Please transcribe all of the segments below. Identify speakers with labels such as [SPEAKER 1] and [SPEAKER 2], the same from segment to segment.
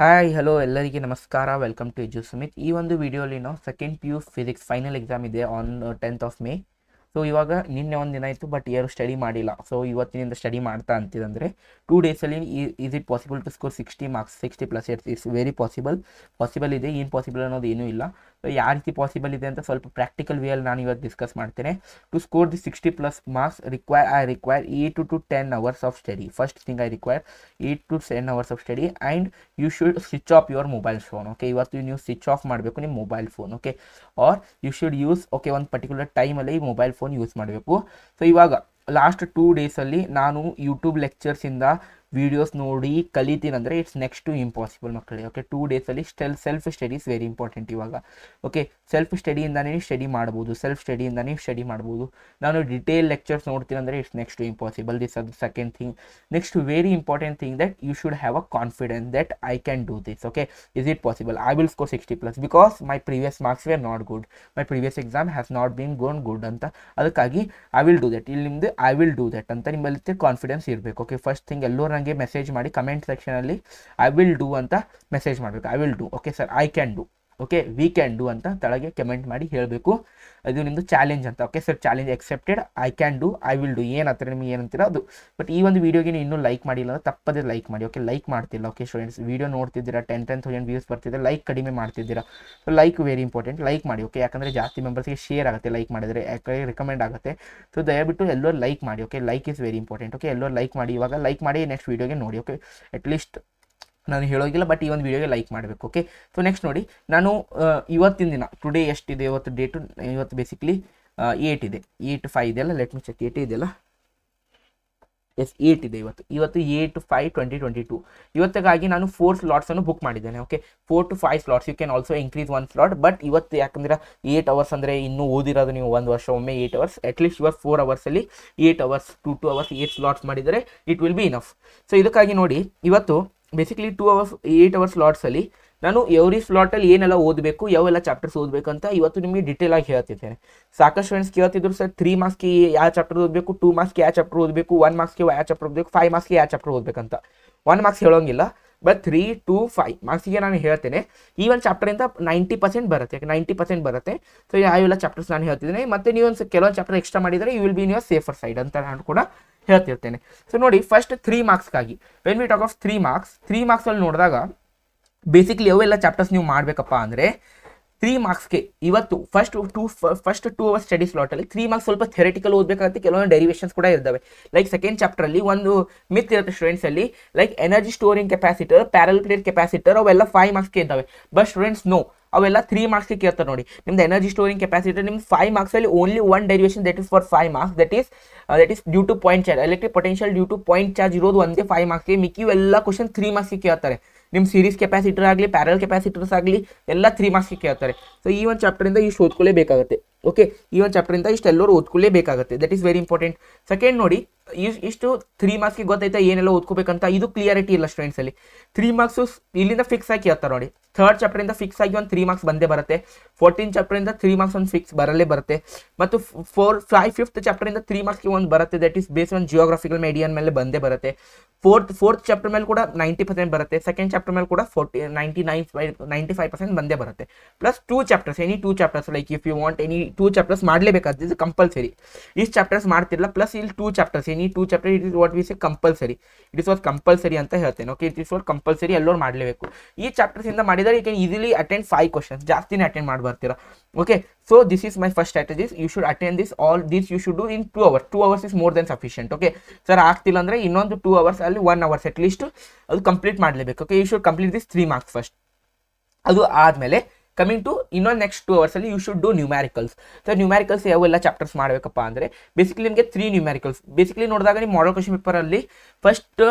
[SPEAKER 1] hi hello ಎಲ್ಲರಿಗೆ ನಮಸ್ಕಾರ welcome to ಯಜು Sumit ಈ ಒಂದು ವಿಡಿಯೋಲಿ ನಾವು second P U physics final exam ಇದೆ on tenth of May so ಇವಾಗ ನಿನ್ನೆ ಒಂದು ದಿನ ಇತ್ತು ಬಟ್ ಯಾರು ಸ್ಟಡಿ ಮಾಡಿಲ್ಲ ಸೊ ಇವತ್ತಿನಿಂದ ಸ್ಟಡಿ ಮಾಡ್ತಾ ಅಂತಿದ್ರೆ ಟೂ ಡೇಸಲ್ಲಿ is it possible to score sixty marks sixty plus it's it's very possible possible ಇದೆ ಏನು ಪಾಸಿಬಲ್ ಅನ್ನೋದು ಏನೂ ಇಲ್ಲ ಯಾವ ರೀತಿ ಪಾಸಿಬಲ್ ಇದೆ ಅಂತ ಸ್ವಲ್ಪ ಪ್ರಾಕ್ಟಿಕಲ್ ವೇಯಲ್ಲಿ ನಾನು ಇವತ್ತು ಡಿಸ್ಕಸ್ ಮಾಡ್ತೇನೆ to score the sixty plus marks require I require eight to to ten hours of study first thing I require eight to seven hours of study and you should switch off your mobile phone okay ಇವತ್ತು ನೀವು switch off ಮಾಡಬೇಕು ನಿಮ್ಮ mobile phone okay or you should use okay ಒಂದು particular ಟೈಮಲ್ಲಿ mobile phone use ಮಾಡಬೇಕು so ಇವಾಗ last two ಡೇಸಲ್ಲಿ ನಾನು ಯೂಟ್ಯೂಬ್ ಲೆಕ್ಚರ್ಸಿಂದ ವಿಡಿಯೋಸ್ ನೋಡಿ ಕಲಿತೀನಂದರೆ ಇಟ್ಸ್ ನೆಕ್ಸ್ಟ್ ಟು ಇಂಪಾಸಿಬಲ್ ಮಕ್ಕಳಿಗೆ ಓಕೆ ಟೂ ಡೇಸಲ್ಲಿ still self studies very important ಇವಾಗ ಓಕೆ ಸೆಲ್ಫ್ ಸ್ಟಡಿಯಿಂದಾನೇ ಸ್ಟಡಿ ಮಾಡ್ಬೋದು ಸೆಲ್ಫ್ ಸ್ಟಡಿಯಿಂದಾನೇ ಸ್ಟಡಿ ಮಾಡ್ಬೋದು ನಾನು ಡಿಟೇಲ್ ಲೆಕ್ಚರ್ಸ್ ನೋಡ್ತೀನಂದರೆ it's next to impossible this ಅದು second thing next very important thing that you should have a confidence that I can do this okay is it possible I will score sixty plus because my previous marks were not good my previous exam has not been gone good ಅಂತ ಅದಕ್ಕಾಗಿ I will do that ಇಲ್ಲಿ ನಿಮ್ದು I will do that ಅಂತ ನಿಮ್ಮಲ್ಲಿ confidence ಇರಬೇಕು okay first thing ಎಲ್ಲರೂ ನನಗೆ message ಮಾಡಿ ಕಮೆಂಟ್ ಸೆಕ್ಷನಲ್ಲಿ ಐ ವಿಲ್ ಡೂ ಅಂತ ಮೆಸೇಜ್ ಮಾಡಬೇಕು I will do okay sir I can do okay we can do ಅಂತ ತಳಗೆ ಕಮೆಂಟ್ ಮಾಡಿ ಹೇಳಬೇಕು ಅದು ನಿಮ್ಮದು ಚಾಲೆಂಜ್ ಅಂತ okay sir challenge accepted I can do I will do ಏನು ಹತ್ರ ನಿಮಗೆ ಏನಂತೀರ ಅದು ಬಟ್ ಈ ಒಂದು ವೀಡಿಯೋಗೆ ನೀವು ಇನ್ನೂ ಲೈಕ್ ಮಾಡಿಲ್ಲ ಅಂದರೆ ತಪ್ಪದೇ ಲೈಕ್ ಮಾಡಿ ಓಕೆ ಲೈಕ್ ಮಾಡ್ತಿಲ್ಲ ಓಕೆ ಸ್ಟೂಡೆಂಟ್ಸ್ ವೀಡಿಯೋ ನೋಡ್ತಿದ್ದೀರಾ ಟೆನ್ ಟೆನ್ ತೌಸಂಡ್ ವ್ಯೂಸ್ ಬರ್ತಿದ್ರೆ ಲೈಕ್ ಕಡಿಮೆ ಮಾಡ್ತಿದ್ದೀರಾ so like very important like ಮಾಡಿ ಓಕೆ ಯಾಕಂದರೆ ಜಾಸ್ತಿ ಮೆಂಬರ್ಸ್ಗೆ ಶೇರ್ ಆಗುತ್ತೆ ಲೈಕ್ ಮಾಡಿದರೆ ಯಾಕೆ ರೆಕಮೆಂಡ್ ಆಗುತ್ತೆ ಸೊ ದಯವಿಟ್ಟು ಎಲ್ಲರೂ ಲೈಕ್ ಮಾಡಿ okay like is very important okay ಎಲ್ಲರೂ ಲೈಕ್ ಮಾಡಿ ಇವಾಗ ಲೈಕ್ ಮಾಡಿ ನೆಕ್ಸ್ಟ್ ವೀಡಿಯೋಗೆ ನೋಡಿ ಓಕೆ ಅಟ್ಲೀಸ್ಟ್ ನಾನು ಹೇಳೋಗಿಲ್ಲ ಬಟ್ ಈ ಒಂದು ವಿಡಿಯೋಗೆ ಲೈಕ್ ಮಾಡಬೇಕು ಓಕೆ ಸೊ ನೆಕ್ಸ್ಟ್ ನೋಡಿ ನಾನು ಇವತ್ತಿನ ದಿನ ಟುಡೇ ಎಷ್ಟಿದೆ ಇವತ್ತು ಡೇಟು ಇವತ್ತು ಬೇಸಿಕಲಿ ಏಟ್ ಇದೆ ಏಟ್ ಫೈವ್ ಇದೆಯಲ್ಲ ಲೆಟ್ ಮಿ ಚೆಕ್ ಏಟ್ ಇದೆಯಲ್ಲ ಎಸ್ ಏಟ್ ಇದೆ ಇವತ್ತು ಇವತ್ತು eight five twenty twenty two ಇವತ್ತಿಗಾಗಿ ನಾನು ಫೋರ್ ಸ್ಲಾಟ್ಸನ್ನು ಬುಕ್ ಮಾಡಿದ್ದೇನೆ okay four to five slots you can also increase one slot but ಇವತ್ತು ಯಾಕಂದ್ರೆ ಏಟ್ ಅವರ್ಸ್ ಅಂದರೆ ಇನ್ನೂ ಓದಿರೋದು ನೀವು ಒಂದು ವರ್ಷ ಒಮ್ಮೆ ಏಟ್ ಅವರ್ಸ್ ಲೀಸ್ಟ್ ಇವತ್ತು ಫೋರ್ ಅವರ್ಸಲ್ಲಿ eight hours to two hours eight slots ಮಾಡಿದರೆ it will be enough so ಇದಕ್ಕಾಗಿ ನೋಡಿ ಇವತ್ತು basically two hours eight hour ಸ್ಲಾಟ್ಸಲ್ಲಿ ನಾನು ಎವ್ರಿ ಸ್ಲಾಟಲ್ಲಿ ಏನೆಲ್ಲ ಓದಬೇಕು ಯಾವೆಲ್ಲ ಚಾಪ್ಟರ್ಸ್ ಓದಬೇಕಂತ ಇವತ್ತು ನಿಮಗೆ ಡೀಟೇಲ್ ಆಗಿ ಹೇಳ್ತಿದ್ದೇನೆ ಸಾಕಷ್ಟು ಫ್ರೆಂಡ್ಸ್ ಕೇಳ್ತಿದ್ರು ಸರ್ ತ್ರೀ ಮಾರ್ಕ್ಸ್ಗೆ ಯಾವ ಚಾಪ್ಟರ್ ಓದಬೇಕು ಟೂ ಮಾರ್ಕ್ಸ್ಗೆ ಯಾವ ಚಾಪ್ಟರ್ ಓದಬೇಕು ಒನ್ ಮಾರ್ಕ್ಸ್ಗೆ ಯಾವ ಚಾಪ್ಟರ್ ಓದಬೇಕು ಫೈವ್ ಮಾರ್ಕ್ಸ್ಗೆ ಯಾವ ಚಾಪ್ಟರ್ ಓದಬೇಕಂತ ಒನ್ ಮಾರ್ಕ್ಸ್ ಹೇಳೋಂಗಿಲ್ಲ ಬಟ್ ತ್ರೀ ಟೂ ಫೈವ್ ಮಾರ್ಕ್ಸಿಗೆ ನಾನು ಹೇಳ್ತೇನೆ ಈ ಒಂದು ಚಾಪ್ಟರಿಂದ ನೈಂಟಿ ಪರ್ಸೆಂಟ್ ಬರುತ್ತೆ ಯಾಕೆ ನೈಂಟಿ ಪರ್ಸೆಂಟ್ ಬರುತ್ತೆ ಸೊ ಯಾವೆಲ್ಲ ಚಾಪ್ಟರ್ಸ್ ನಾನು ಹೇಳ್ತಿದ್ದೇನೆ ಮತ್ತೆ ನೀವೊಂದು ಕೆಲವೊಂದು ಚಾಪ್ಟರ್ ಎಕ್ಸ್ಟ್ರಾ ಮಾಡಿದರೆ you will be in safer side ಅಂತ ನಾನು ಕೂಡ ಹೇಳ್ತಿರ್ತೇನೆ ಸೊ ನೋಡಿ ಫಸ್ಟ್ ತ್ರೀ ಮಾರ್ಕ್ಸ್ಗಾಗಿ when we talk of three marks three ಮಾರ್ಕ್ಸಲ್ಲಿ ನೋಡಿದಾಗ ಬೇಸಿಕ್ಲಿ ಯಾವೆಲ್ಲ ಚಾಪ್ಟರ್ಸ್ ನೀವು ಮಾಡಬೇಕಪ್ಪ ಅಂದರೆ ತ್ರೀ ಮಾರ್ಕ್ಸ್ಗೆ ಇವತ್ತು first two first two hours study ಸ್ಲಾಟಲ್ಲಿ ತ್ರೀ ಮಾರ್ಕ್ಸ್ ಸ್ವಲ್ಪ ಥೆರೆಟಿಕಲ್ ಓದಬೇಕಾಗುತ್ತೆ ಕೆಲವೊಂದು ಡೈರಿವೇಷನ್ಸ್ ಕೂಡ ಇರ್ತವೆ ಲೈಕ್ ಸೆಕೆಂಡ್ ಚಾಪ್ಟರಲ್ಲಿ ಒಂದು ಮಿತ್ ಇರುತ್ತೆ ಸ್ಟೂಡೆಂಟ್ಸಲ್ಲಿ like energy storing capacitor parallel plate capacitor ಅವೆಲ್ಲ ಫೈವ್ ಮಾರ್ಕ್ಸ್ಗೆ ಇದ್ದಾವೆ ಬಟ್ ಸ್ಟೂಡೆಂಟ್ಸ್ ನೋ ಅವೆಲ್ಲ ತ್ರೀ ಮಾರ್ಕ್ಸ್ಗೆ ಕೇಳ್ತಾರೆ ನೋಡಿ ನಿಮ್ದು ಎನರ್ಜಿ ಸ್ಟೋರಿಂಗ್ ಕೆಪಾಸಿಟಿ ನಿಮ್ಮ ಫೈವ್ ಮಾರ್ಕ್ಸ್ ಅಲ್ಲಿ only one derivation that is for five marks that is that is due to point charge electric potential due to point charge ಇರೋದು ಒಂದೇ five ಮಾರ್ಕ್ಸ್ಗೆ ಮಿಕ್ಕಿ ಎಲ್ಲ ಕ್ವಶನ್ ತ್ರೀ ಮಾರ್ಕ್ಸ್ಗೆ ಕೇಳ್ತಾರೆ ನಿಮ್ಮ ಸೀರೀಸ್ ಕೆಪಾಸಿಟರ್ ಆಗಲಿ parallel capacitors ಆಗಲಿ ಎಲ್ಲ ತ್ರೀ ಮಾರ್ಕ್ಸ್ಗೆ ಕೇಳ್ತಾರೆ ಸೊ ಈ ಒಂದು ಚಾಪ್ಟರಿಂದ ಇಷ್ಟು ಬೇಕಾಗುತ್ತೆ ಓಕೆ ಈ ಒಂದು ಚಾಪ್ಟರಿಂದ ಇಷ್ಟೆಲ್ಲರೂ ಬೇಕಾಗುತ್ತೆ that is very important second ನೋಡಿ ಇಷ್ಟು ತ್ರೀ ಮಾರ್ಕ್ಸ್ಗೆ ಗೊತ್ತೈತೆ ಏನೆಲ್ಲ ಓದ್ಕೋಬೇಕಂತ ಇದು ಕ್ಲಿಯರಿಟಿ ಇಲ್ಲ ಸ್ಟೂಡೆಂಟ್ಸಲ್ಲಿ ತ್ರೀ ಮಾರ್ಕ್ಸು ಇಲ್ಲಿಂದ ಫಿಕ್ಸ್ ಆಗಿ ಕೇಳ್ತಾರೆ ನೋಡಿ ಥರ್ಡ್ ಚಾಪ್ಟರಿಂದ ಫಿಕ್ಸ್ ಆಗಿ ಒಂದು ತ್ರೀ ಮಾರ್ಕ್ಸ್ ಬಂದೇ ಬರುತ್ತೆ ಫೋರ್ಟೀನ್ ಚಾಪ್ಟರಿಂದ ತ್ರೀ ಮಾರ್ಕ್ಸ್ ಒಂದು ಫಿಕ್ಸ್ ಬರಲೇ ಬರುತ್ತೆ ಮತ್ತು ಫೋರ್ ಫೈವ್ ಫಿಫ್ತ್ ಚಾಪ್ಟರಿಂದ ತ್ರೀ ಮಾರ್ಕ್ಸ್ಗೆ ಒಂದು ಬರುತ್ತೆ that is base on geographical median ಮೇಲೆ ಬಂದೇ ಬರುತ್ತೆ ಫೋರ್ತ್ ಫೋರ್ತ್ ಚಾಪ್ಟರ್ ಮೇಲೆ ಕೂಡ ನೈಂಟಿ ಪರ್ಸೆಂಟ್ ಬರುತ್ತೆ ಸೆಕೆಂಡ್ ಚಾಪ್ಟರ್ ಮೇಲೆ ಕೂಡ forty ninety nine ninety five percent ಬಂದೇ ಬರುತ್ತೆ plus two chapters any two chapters like if you want any two chapters ಮಾಡಲೇಬೇಕಾದ ಇದು ಕಂಪಲ್ಸರಿ ಇಷ್ಟು ಚಾಪ್ಟರ್ಸ್ ಮಾಡ್ತಿಲ್ಲ ಪ್ಲಸ್ ಇಲ್ಲಿ two chapters any two chapter it is what is compulsory it is what compulsory ಅಂತ ಹೇಳ್ತೇನೆ okay it is what compulsory ಎಲ್ಲರೂ ಮಾಡಲೇಬೇಕು ಈ ಚಾಪ್ಟರ್ಸಿಂದ ಮಾಡಿದರೆ ಈ can easily attend five questions ಜಾಸ್ತಿನೇ ಅಟೆಂಡ್ ಮಾಡಿ ಬರ್ತೀರಾ okay so this is my first strategies you should attend this all these you should do in two hours two hours is more than sufficient okay sir ಆಗ್ತಿಲ್ಲ ಅಂದರೆ ಇನ್ನೊಂದು two hours ಅಲ್ಲಿ one hours at least ಅದು complete ಮಾಡಲೇಬೇಕು okay you should complete this three marks first ಅದು ಆದಮೇಲೆ coming to ಇನ್ನೊಂದು next two ಅವರ್ಸಲ್ಲಿ you should do numericals so numericals ಯಾವೆಲ್ಲ ಚಾಪ್ಟರ್ಸ್ ಮಾಡಬೇಕಪ್ಪ ಅಂದರೆ ಬೇಸಿಕಲಿ ನಿಮಗೆ ತ್ರೀ ನ್ಯೂಮ್ಯಾರಿಕಲ್ಸ್ ಬೇಸಿಕಲಿ ನೋಡಿದಾಗ ನೀವು ಮಾಡಲ್ ಕ್ವಶನ್ ಪೇಪರಲ್ಲಿ first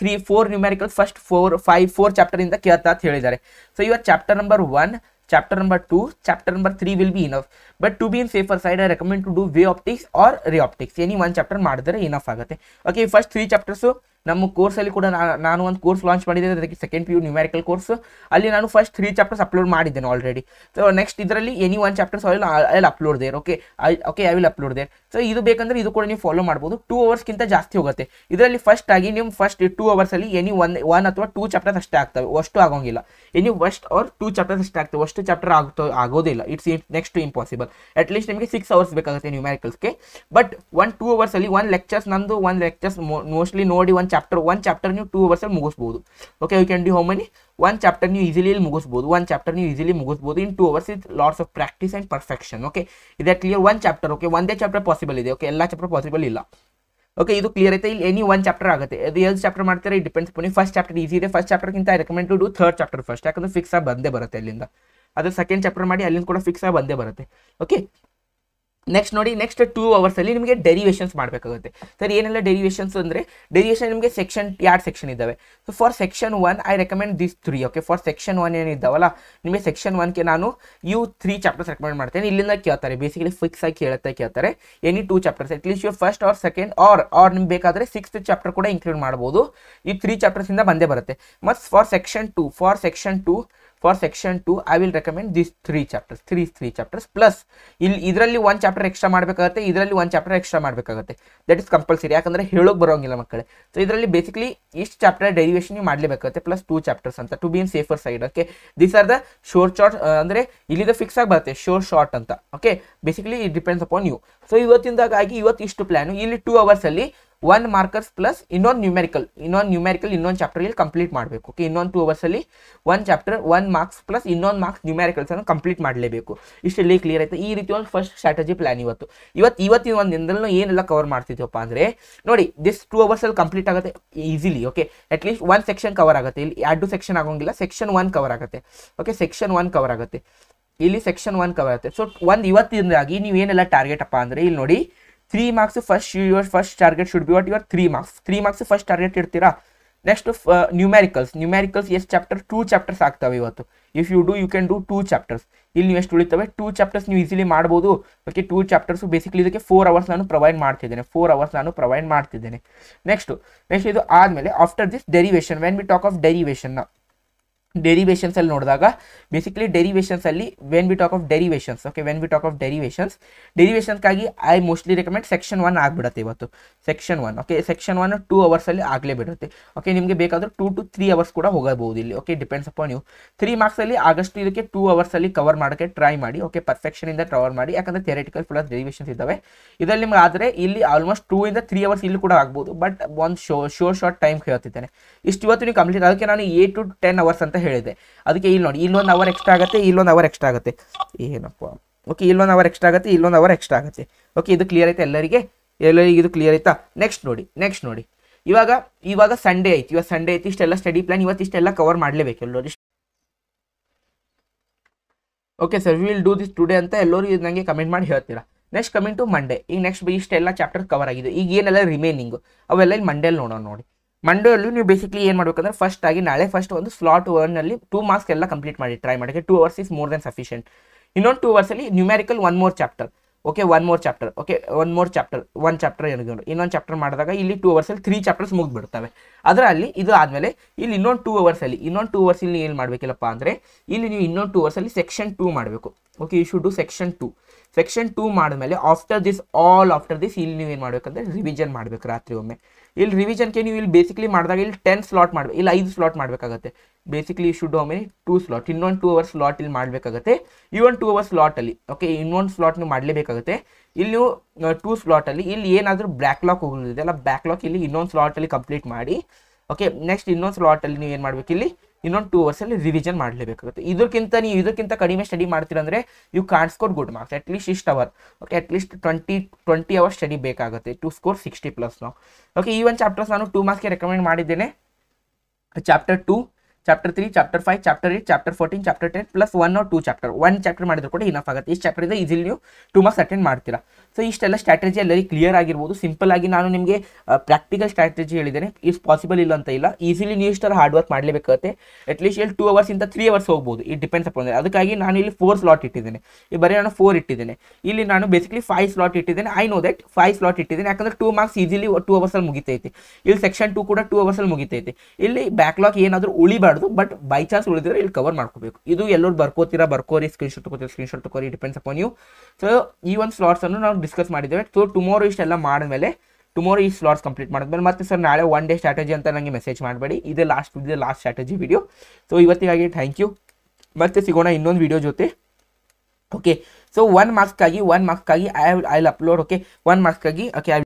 [SPEAKER 1] three four numericals first four five four ಚಾಪ್ಟರಿಂದ ಕೇಳ್ತಾ ಅಂತ ಹೇಳಿದ್ದಾರೆ ಸೊ ಇವರ್ chapter number one chapter number 2 chapter number 3 will be enough but to be in safer side i recommend to do way optics or ray optics any one chapter ಮಾಡಿದ್ರೆ enough ಆಗುತ್ತೆ okay first three chapters ನಮ್ಮ ಕೋರ್ಸಲ್ಲಿ ಕೂಡ ನಾನು ಒಂದು course launch ಮಾಡಿದ್ದೆ ಅದಕ್ಕೆ second P numerical course ಅಲ್ಲಿ ನಾನು ಫಸ್ಟ್ ತ್ರೀ ಚಾಪ್ಟರ್ಸ್ ಅಪ್ಲೋಡ್ ಮಾಡಿದ್ದೇನೆ ಆಲ್ರೆಡಿ ಸೊ ನೆಕ್ಸ್ಟ್ ಇದರಲ್ಲಿ any one chapters I I'll upload there okay I okay I will upload there so ಇದು ಬೇಕಂದ್ರೆ ಇದು ಕೂಡ ನೀವು ಫಾಲೋ ಮಾಡ್ಬೋದು ಟೂ ಅವರ್ಸ್ಗಿಂತ ಜಾಸ್ತಿ ಹೋಗುತ್ತೆ ಇದರಲ್ಲಿ ಫಸ್ಟ್ ಆಗಿ ನಿಮ್ಮ ಫಸ್ಟ್ ಟೂ ಅವರ್ಸಲ್ಲಿ ಎನಿ ಒನ್ ಒನ್ ಅಥವಾ ಟೂ ಚಾಪ್ಟರ್ಸ್ ಅಷ್ಟೇ ಆಗ್ತವೆ ಅಷ್ಟು ಆಗೋಂಗಿಲ್ಲ any first hour two chapters ಅಷ್ಟೇ ಆಗ್ತವೆ ಅಷ್ಟು ಚಾಪ್ಟರ್ ಆಗ್ತೋ ಆಗೋದಿಲ್ಲ it's next to impossible least ನಿಮಗೆ ಸಿಕ್ಸ್ ಅವರ್ಸ್ ಬೇಕಾಗುತ್ತೆ ನ್ಯೂಮ್ಯಾರಿಕಲ್ಸ್ಗೆ ಬಟ್ ಒನ್ ಟೂ ಅವರ್ಸಲ್ಲಿ ಒನ್ ಲೆಕ್ಚರ್ಸ್ ನಂದು ಒನ್ ಲೆಕ್ಚರ್ಸ್ ಮೋಸ್ಟ್ಲಿ ನೋಡಿ ಒನ್ ಚಾಪ್ಟರ್ ಒನ್ ಚಾಪ್ಟರ್ ನೀವು ಟೂ ಅವರ್ಸಲ್ಲಿ ಮುಗಿಸ್ಬೋದು ಓಕೆ ಯು ಕ್ಯಾನ್ ಡಿ ಹೋ ಮನಿ ಒನ್ ಚಾಪ್ಟರ್ ನೀವು ಈಸಿಲಿ ಮುಗಿಸ್ಬೋದು ಒನ್ ಚಾಪ್ಟರ್ ನೀವು ಈಸಿಲಿ ಮುಗಿಸ್ಬೋದು in two hours is lots of practice and perfection okay ಇದೆ ಕ್ಲಿಯರ್ ಒನ್ ಚಾಪ್ಟರ್ ಓಕೆ ಒಂದೇ ಚಾಪ್ಟರ್ ಪಾಸಿಬಲ್ ಇದೆ ಓಕೆ ಎಲ್ಲ ಚಾಪ್ಟರ್ ಪಾಸಿಬಲ್ ಇಲ್ಲ ಓಕೆ ಇದು ಕ್ಲಿಯರ್ ಐತೆ ಇಲ್ಲಿ ಎನಿ ಒನ್ ಚಾಪ್ಟರ್ ಆಗುತ್ತೆ ಅದು ಎಲ್ಲಿ ಚಾಪ್ಟರ್ ಮಾಡ್ತಾರೆ depends upon first chapter easy ಇದೆ ಫಸ್ಟ್ ಚಾಪ್ಟರ್ಗಿಂತ ಗಿಂತ recommend to do third chapter first ಯಾಕಂದ್ರೆ ಫಿಕ್ಸ್ ಆಗಿ ಬಂದೇ ಬರುತ್ತೆ ಅಲ್ಲಿಂದ ಅದು ಸೆಕೆಂಡ್ ಚಾಪ್ಟರ್ ಮಾಡಿ ಅಲ್ಲಿಂದ ಕೂಡ ಫಿಕ್ಸ್ ಆಗಿ ಬಂದೇ ಬರುತ್ತೆ ಓಕೆ ನೆಕ್ಸ್ಟ್ ನೋಡಿ ನೆಕ್ಸ್ಟ್ ಟೂ ಅವರ್ಸಲ್ಲಿ ನಿಮಗೆ ಡೆರಿವೇಷನ್ಸ್ ಮಾಡಬೇಕಾಗುತ್ತೆ ಸರ್ ಏನೆಲ್ಲ ಡೆರಿವೇಶನ್ಸ್ ಅಂದರೆ ಡೆರಿವೇಷನ್ ನಿಮಗೆ ಸೆಕ್ಷನ್ ಎರಡು ಸೆಕ್ಷನ್ ಇದ್ದಾವೆ so for section one I recommend this three okay for section one ಏನಿದ್ದಾವಲ್ಲ ನಿಮಗೆ ಸೆಕ್ಷನ್ ಒನ್ಗೆ ನಾನು ಯು ತ್ರೀ ಚಾಪ್ಟರ್ಸ್ ರೆಕಮೆಂಡ್ ಮಾಡ್ತೇನೆ ಇಲ್ಲಿಂದ ಕೇಳ್ತಾರೆ ಬೇಸಿಕಲಿ ಫಿಕ್ಸ್ ಆಗಿ ಕೇಳುತ್ತೆ ಕೇಳ್ತಾರೆ any two chapters at least your first or second or or ನಿಮ್ಗೆ ಬೇಕಾದರೆ ಸಿಕ್ಸ್ ಚಾಪ್ಟರ್ ಕೂಡ ಇನ್ಕ್ಲೂಡ್ ಮಾಡ್ಬೋದು ಈ ತ್ರೀ ಚಾಪ್ಟರ್ಸಿಂದ ಬಂದೇ ಬರುತ್ತೆ ಮತ್ತು for section two for section two for section two I will recommend this three chapters three three chapters plus ಇಲ್ಲಿ ಇದರಲ್ಲಿ ಒನ್ ಚಾಪ್ಟರ್ ಎಕ್ಸ್ಟ್ರಾ ಮಾಡಬೇಕಾಗುತ್ತೆ ಇದರಲ್ಲಿ ಒಂದು ಚಾಪ್ಟರ್ ಎಕ್ಸ್ಟ್ರಾ ಮಾಡಬೇಕಾಗುತ್ತೆ ದಟ್ ಇಸ್ ಕಂಪಲ್ಸರಿ ಯಾಕಂದರೆ ಹೇಳೋಕೆ ಬರೋಂಗಿಲ್ಲ ಮಕ್ಕಳೇ ಸೊ ಇದರಲ್ಲಿ ಬೇಸಿಕಲಿ ಇಷ್ಟು ಚಾಪ್ಟರ್ ಡೈರಿವೇಷನ್ ನೀವು ಮಾಡಲೇಬೇಕಾಗುತ್ತೆ ಪ್ಲಸ್ ಟೂ ಚಾಪ್ಟರ್ಸ್ ಅಂತ to be in safer side okay these are the sure shot ಅಂದರೆ ಇಲ್ಲಿಂದ ಫಿಕ್ಸ್ ಆಗಿ ಬರುತ್ತೆ ಶೋರ್ ಶಾರ್ಟ್ ಅಂತ okay basically it depends upon you so ಇವತ್ತಿಂದಾಗಿ ಇವತ್ತು ಇಷ್ಟು ಪ್ಲ್ಯಾನು ಇಲ್ಲಿ ಟೂ ಅವರ್ಸಲ್ಲಿ ಒನ್ ಮಾರ್ಕರ್ಸ್ ಪ್ಲಸ್ ಇನ್ನೊಂದು ನ್ಯೂಮೆರಿಕಲ್ ಇನ್ನೊಂದು ನ್ಯೂಮೆರಿಕಲ್ ಇನ್ನೊಂದು ಚಾಪ್ಟರ್ ಕಂಪ್ಲೀಟ್ ಮಾಡಬೇಕು ಓಕೆ ಇನ್ನೊಂದು ಟೂ ಅವರ್ಸಲ್ಲಿ one chapter one marks plus ಇನ್ನೊಂದು ಮಾರ್ಕ್ಸ್ ನ್ಯೂಮೆರಿಕಲ್ಸ್ ಅನ್ನು ಕಂಪ್ಲೀಟ್ ಮಾಡಲೇಬೇಕು ಇಷ್ಟೆಲ್ಲ ಕ್ಲಿಯರ್ ಆಯ್ತು ಈ ರೀತಿ ಒಂದು ಫಸ್ಟ್ ಸ್ಟ್ರಾಟಜಿ ಪ್ಲಾನ್ ಇವತ್ತು ಇವತ್ತು ಇವತ್ತಿನ ಒಂದು ದಿನದಲ್ಲೂ ಏನೆಲ್ಲ ಕವರ್ ಮಾಡ್ತಿದ್ದೀವಪ್ಪ ಅಂದರೆ ನೋಡಿ ದಿಸ್ ಟೂ ಅವರ್ಸಲ್ಲಿ ಕಂಪ್ಲೀಟ್ ಆಗುತ್ತೆ easily okay at least one section cover ಆಗುತ್ತೆ ಇಲ್ಲಿ ಎರಡು ಸೆಕ್ಷನ್ ಆಗೋಂಗಿಲ್ಲ ಸೆಕ್ಷನ್ ಒನ್ ಕವರ್ ಆಗುತ್ತೆ ಓಕೆ ಸೆಕ್ಷನ್ ಒನ್ ಕವರ್ ಆಗುತ್ತೆ ಇಲ್ಲಿ ಸೆಕ್ಷನ್ ಒನ್ ಕವರ್ ಆಗುತ್ತೆ ಸೊ ಒಂದು ನೀವು ಏನೆಲ್ಲ ಟಾರ್ಗೆಟ್ ಅಪ್ಪ ಅಂದರೆ ಇಲ್ಲಿ ನೋಡಿ three marks first your first target should be what your three marks three marks first target ಇಡ್ತೀರಾ next numericals numericals is chapter two chapters ಆಗ್ತವೆ ಇವತ್ತು if you do you can do two chapters ಇಲ್ಲಿ ನೀವು ಎಷ್ಟು ಉಳಿತವೆ two chapters ನೀವು easily ಮಾಡ್ಬೋದು okay two chapters basically ಇದಕ್ಕೆ ಫೋರ್ ಅವರ್ಸ್ ನಾನು ಪ್ರೊವೈಡ್ ಮಾಡ್ತಿದ್ದೇನೆ ಫೋರ್ ಅವರ್ಸ್ ನಾನು ಪ್ರೊವೈಡ್ ಮಾಡ್ತಿದ್ದೇನೆ ನೆಕ್ಸ್ಟು ನೆಕ್ಸ್ಟ್ ಇದು ಆದಮೇಲೆ after this derivation when we talk of ಡೆರಿವೇಷನ್ನ ಡೆರಿವೇಷನ್ಸ್ ಅಲ್ಲಿ ನೋಡಿದಾಗ ಬೇಸಿಕಲಿ ಡೆರಿವೇಷನ್ಸ್ ಅಲ್ಲಿ when we talk of derivations okay when we talk of derivations ಡೆರಿವೇಶನ್ಸ್ಗಾಗಿ I mostly recommend section one ಆಗಿಬಿಡುತ್ತೆ ಇವತ್ತು section one okay section one two ಅವರ್ಸಲ್ಲಿ ಆಗಲೇ ಬಿಡುತ್ತೆ ಓಕೆ ನಿಮಗೆ ಬೇಕಾದರೂ ಟೂ ಟು ತ್ರೀ ಅವರ್ಸ್ ಕೂಡ ಹೋಗಬಹುದು ಇಲ್ಲಿ ಓಕೆ ಡಿಪೆಂಡ್ಸ್ ಅಪಾನ್ ನೀವು ತ್ರೀ ಮಾರ್ಕ್ಸಲ್ಲಿ ಆಗಸ್ಟ್ ಇದಕ್ಕೆ ಟೂ ಅವರ್ಸಲ್ಲಿ ಕವರ್ ಮಾಡೋಕ್ಕೆ ಟ್ರೈ ಮಾಡಿ ಓಕೆ ಪರ್ಫೆಕ್ಷನಿಂದ ಕವರ್ ಮಾಡಿ ಯಾಕಂದರೆ ಥಿಯರಿಟಿಕಲ್ ಫುಲ್ ಆಫ್ ಡೆರಿವೇಶನ್ಸ್ ಇದ್ದಾವೆ ಇದರಲ್ಲಿ ನಿಮ್ಗೆ ಆದರೆ ಇಲ್ಲಿ ಆಲ್ಮೋಸ್ಟ್ ಟೂ ಇಂದ ತ್ರೀ ಅವರ್ಸ್ ಇಲ್ಲಿ ಕೂಡ ಆಗ್ಬೋದು ಬಟ್ ಒಂದು ಶೋ ಶೋರ್ ಶಾರ್ಟ್ ಟೈಮ್ ಹೇಳ್ತಿದ್ದೇನೆ ಇಷ್ಟು ಇವತ್ತು ನೀವು ಕಂಪ್ಲೀಟ್ ಅದಕ್ಕೆ ನಾನು ಏಟ್ ಟು ಟೆನ್ ಅವರ್ಸ್ ಅಂತ ಹೇಳಿದೆ ಅದಕ್ಕೆ ಇಲ್ಲಿ ನೋಡಿ ಇಲ್ಲೊಂದು ಅವರ್ ಎಕ್ಸ್ಟ್ರಾ ಆಗುತ್ತೆ ಇಲ್ಲೊಂದು ಅವರ್ ಎಕ್ಸ್ಟ್ರಾ ಆಗುತ್ತೆ ಏನಪ್ಪ ಓಕೆ ಇಲ್ಲೊಂದು ಅವರ್ ಎಕ್ಸ್ಟ್ರಾ ಆಗುತ್ತೆ ಇಲ್ಲೊಂದು ಅವರ್ ಎಕ್ಸ್ಟ್ರಾ ಆಗುತ್ತೆ ಓಕೆ ಇದು ಕ್ಲಿಯರ್ ಆಯ್ತಾ ಎಲ್ಲರಿಗೆ ಎಲ್ಲರಿಗೆ ಇದು ಕ್ಲಿಯರ್ ಆಯ್ತಾ ನೆಕ್ಸ್ಟ್ ನೋಡಿ ನೆಕ್ಸ್ಟ್ ನೋಡಿ ಇವಾಗ ಇವಾಗ ಸಂಡೇ ಐತಿ ಇವಾಗ ಸಂಡೇ ಆಯ್ತು ಇಷ್ಟೆಲ್ಲ ಸ್ಟಡಿ ಪ್ಲಾನ್ ಇವತ್ತಿಷ್ಟೆಲ್ಲ ಕವರ್ ಮಾಡಲೇಬೇಕು ಎಲ್ಲರೂ okay sir will do this today ಅಂತ ಎಲ್ಲರೂ ಇದು ನನಗೆ ಕಮೆಂಟ್ ಮಾಡಿ ಹೇಳ್ತೀರಾ ನೆಕ್ಸ್ಟ್ ಕಮಿಂಗ್ ಟು ಮಂಡೇ ಈಗ ನೆಕ್ಸ್ಟ್ ಇಷ್ಟೆಲ್ಲ ಚಾಪ್ಟರ್ ಕವರ್ ಆಗಿದೆ ಈಗ ಏನೆಲ್ಲ ರಿಮೇನಿಂಗು ಅವೆಲ್ಲ ಇಲ್ಲಿ ಮಂಡೇಲಿ ನೋಡೋಣ ನೋಡಿ ಮಂಡೇಯಲ್ಲಿ ನೀವು ಬೇಸಿಕಲಿ ಏನು ಮಾಡಬೇಕಂದ್ರೆ ಫಸ್ಟ್ ಆಗಿ ನಾಳೆ ಫಸ್ಟ್ ಒಂದು ಸ್ಲಾಟ್ ಒನ್ನಲ್ಲಿ ಟೂ ಮಾರ್ಕ್ಸ್ ಎಲ್ಲ ಕಂಪ್ಲೀಟ್ ಮಾಡಿ ಟ್ರೈ ಮಾಡೋಕ್ಕೆ two hours is more than sufficient ಇನ್ನೊಂದು ಟೂ ಅವರ್ಸಲ್ಲಿ numerical one more chapter okay one more chapter okay one more chapter one chapter ಎನ್ಕೊಂಡು ಇನ್ನೊಂದು ಚಾಪ್ಟರ್ ಮಾಡಿದಾಗ ಇಲ್ಲಿ ಟೂ ಅವರ್ಸಲ್ಲಿ ತ್ರೀ ಚಾಪ್ಟರ್ಸ್ ಮುಗಿದ್ಬಿಡ್ತವೆ ಅದರಲ್ಲಿ ಇದು ಆದಮೇಲೆ ಇಲ್ಲಿ ಇನ್ನೊಂದು ಟೂ ಅವರ್ಸಲ್ಲಿ ಇನ್ನೊಂದು ಟೂ ಅವರ್ಸ್ ಇಲ್ಲಿ ಏನು ಮಾಡಬೇಕಿಲ್ಲಪ್ಪ ಅಂದರೆ ಇಲ್ಲಿ ನೀವು ಇನ್ನೊಂದು ಟೂ ಅವರ್ಸಲ್ಲಿ ಸೆಕ್ಷನ್ ಟೂ ಮಾಡಬೇಕು okay you should do section two section two ಮಾಡಿದ್ಮೇಲೆ after this all after this ಇಲ್ಲಿ ನೀವು ಏನು ಮಾಡಬೇಕಂದ್ರೆ ರಿವಿಜನ್ ಮಾಡಬೇಕು ರಾತ್ರಿ ಒಮ್ಮೆ ಇಲ್ಲಿ ರಿವಿಜನ್ಗೆ ನೀವು ಇಲ್ಲಿ ಬೇಸಿಕಲಿ ಮಾಡಿದಾಗ ಇಲ್ಲಿ ಟೆನ್ ಸ್ಲಾಟ್ ಮಾಡಬೇಕು ಇಲ್ಲಿ ಐದು ಸ್ಲಾಟ್ ಮಾಡಬೇಕಾಗುತ್ತೆ basically should how many two slot ಇನ್ನೊಂದು ಟೂ ಅವರ್ಸ್ ಸ್ಲಾಟ್ ಇಲ್ಲಿ ಮಾಡಬೇಕಾಗುತ್ತೆ ಈ ಒನ್ ಟೂ ಅವರ್ಸ್ ಸ್ಲಾಟಲ್ಲಿ ಓಕೆ ಇನ್ನೊಂದು ಸ್ಲಾಟ್ ನೀವು ಮಾಡಲೇಬೇಕಾಗುತ್ತೆ ಇಲ್ಲಿ ನೀವು ಟೂ ಸ್ಲಾಟಲ್ಲಿ ಇಲ್ಲಿ ಏನಾದರೂ ಬ್ಯಾಕ್ ಲಾಕ್ ಹೋಗಿದೆ ಅಲ್ಲ ಬ್ಯಾಕ್ ಲಾಕ್ ಇಲ್ಲಿ ಇನ್ನೊಂದು ಸ್ಲಾಟಲ್ಲಿ ಕಂಪ್ಲೀಟ್ ಮಾಡಿ ಓಕೆ ನೆಕ್ಸ್ಟ್ ಇನ್ನೊಂದು ಸ್ಲಾಟಲ್ಲಿ ನೀವು ಏನು ಮಾಡಬೇಕು ಇಲ್ಲಿ ಇನ್ನೊಂದು ಟೂ ಅವರ್ಸಲ್ಲಿ ರಿವಿಷನ್ ಮಾಡಲೇಬೇಕಾಗುತ್ತೆ ಇದಕ್ಕಿಂತ ನೀವು ಇದಕ್ಕಿಂತ ಕಡಿಮೆ ಸ್ಟಡಿ ಮಾಡ್ತೀರಂದರೆ you can't score good marks at least ಇಷ್ಟು hour okay at least twenty twenty hours study ಬೇಕಾಗುತ್ತೆ ಟು ಸ್ಕೋರ್ ಸಿಕ್ಸ್ಟಿ ಪ್ಲಸ್ ನಾವು ಓಕೆ ಈ ಒಂದು ಚಾಪ್ಟರ್ಸ್ ನಾನು ಟೂ ಮಾರ್ಕ್ಸ್ಗೆ ರೆಕಮೆಂಡ್ ಮಾಡಿದ್ದೇನೆ chapter two chapter three chapter five chapter eight chapter fourteen chapter ten plus one or two chapter one chapter ಮಾಡಿದ್ರು ಕೂಡ enough ಆಗುತ್ತೆ ಚಾಪ್ಟರ್ ಚಾಪ್ಟರಿಂದ ಈಸಿಲಿ ನೀವು ಟು ಮಾರ್ಕ್ಸ್ ಅಟೆಂಡ್ ಮಾಡ್ತೀರಾ ಸೊ ಇಷ್ಟೆಲ್ಲ ಸ್ಟ್ರಾಟಜಿ ಅಲ್ಲಿ ಕ್ಲಿಯರ್ ಆಗಿರ್ಬೋದು ಸಿಂಪಲ್ ಆಗಿ ನಾನು ನಿಮಗೆ ಪ್ರಾಕ್ಟಿಕಲ್ ಸ್ಟ್ರಾಟಜಿ ಹೇಳಿದ್ದೇನೆ ಇಸ್ ಪಾಸಿಬಲ್ ಇಲ್ಲ ಅಂತ ಇಲ್ಲ ಈಸಿಲಿ ನೀವು ಇಷ್ಟರ ಹಾರ್ಡ್ ವರ್ಕ್ ಮಾಡಲೇಬೇಕಾಗುತ್ತೆ ಅಟ್ಲೀಸ್ಟ್ ಇಲ್ಲಿ ಟೂ ಇಂದ ತ್ರೀ ಅವರ್ಸ್ ಹೋಗ್ಬೋದು ಇಟ್ ಡಿಪೆಂಡ್ಸ್ ಅಪ್ ಅದಕ್ಕಾಗಿ ನಾನು ಇಲ್ಲಿ ಫೋರ್ ಸ್ಲಾಟ್ ಇಟ್ಟಿದ್ದೇನೆ ಈ ಬರೀ ನಾನು ಫೋರ್ ಇಟ್ಟಿದ್ದೇನೆ ಇಲ್ಲಿ ನಾನು ಬೇಸಿಕಲಿ ಫೈವ್ ಸ್ಲಾಟ್ ಇಟ್ಟಿದ್ದೇನೆ I know that five slot ಇಟ್ಟಿದ್ದೇನೆ ಯಾಕಂದ್ರೆ ಟೂ ಮಾರ್ಕ್ಸ್ ಈಸಿಲಿ ಟೂ ಅವರ್ಸಲ್ಲಿ ಮುಗಿತೈತೆ ಇಲ್ಲಿ ಸೆಕ್ಷನ್ ಟೂ ಕೂಡ ಟೂ ಅವರ್ಸಲ್ಲಿ ಮುಗಿತೈತೆ ಇಲ್ಲಿ ಬ್ಯಾಕ್ಲಾಗ್ ಏನಾದರೂ ಉಳಿಬಾರ್ದು ಇರಬಾರ್ದು ಬಟ್ ಬೈ ಚಾನ್ಸ್ ಉಳಿದಿದ್ರೆ ಇಲ್ಲಿ ಕವರ್ ಮಾಡ್ಕೋಬೇಕು ಇದು ಎಲ್ಲರೂ ಬರ್ಕೋತೀರಾ ಬರ್ಕೋರಿ ಸ್ಕ್ರೀನ್ಶಾಟ್ ತಗೋತೀರಾ ಸ್ಕ್ರೀನ್ಶಾಟ್ ತಗೋರಿ ಡಿಪೆಂಡ್ಸ್ ಅಪಾನ್ ಯು ಸೊ ಈ ಒಂದು ಸ್ಲಾಟ್ಸ್ ಅನ್ನು ನಾವು ಡಿಸ್ಕಸ್ ಮಾಡಿದ್ದೇವೆ ಸೊ ಟುಮಾರೋ ಇಷ್ಟೆಲ್ಲ ಮಾಡಿದ್ಮೇಲೆ ಟುಮಾರೋ ಈ ಸ್ಲಾಟ್ಸ್ ಕಂಪ್ಲೀಟ್ ಮಾಡಿದ್ಮೇಲೆ ಮತ್ತೆ ಸರ್ ನಾಳೆ ಒನ್ ಡೇ ಸ್ಟ್ರಾಟಜಿ ಅಂತ ನನಗೆ ಮೆಸೇಜ್ ಮಾಡಬೇಡಿ ಇದೇ ಲಾಸ್ಟ್ ಇದೇ ಲಾಸ್ಟ್ ಸ್ಟ್ರಾಟಜಿ ವಿಡಿಯೋ ಸೊ ಇವತ್ತಿಗಾಗಿ ಥ್ಯಾಂಕ್ ಯು ಮತ್ತೆ ಸಿಗೋಣ ಇನ್ನೊಂದು ವಿಡಿಯೋ ಜೊತೆ ಓಕೆ ಸೊ ಒನ್ ಮಾರ್ಕ್ಸ್ಗಾಗಿ ಒನ್ ಮಾರ್ಕ್ಸ್ಗಾಗಿ I I upload okay one ಮಾರ್ಕ್ಸ್ಗಾಗಿ ಓಕೆ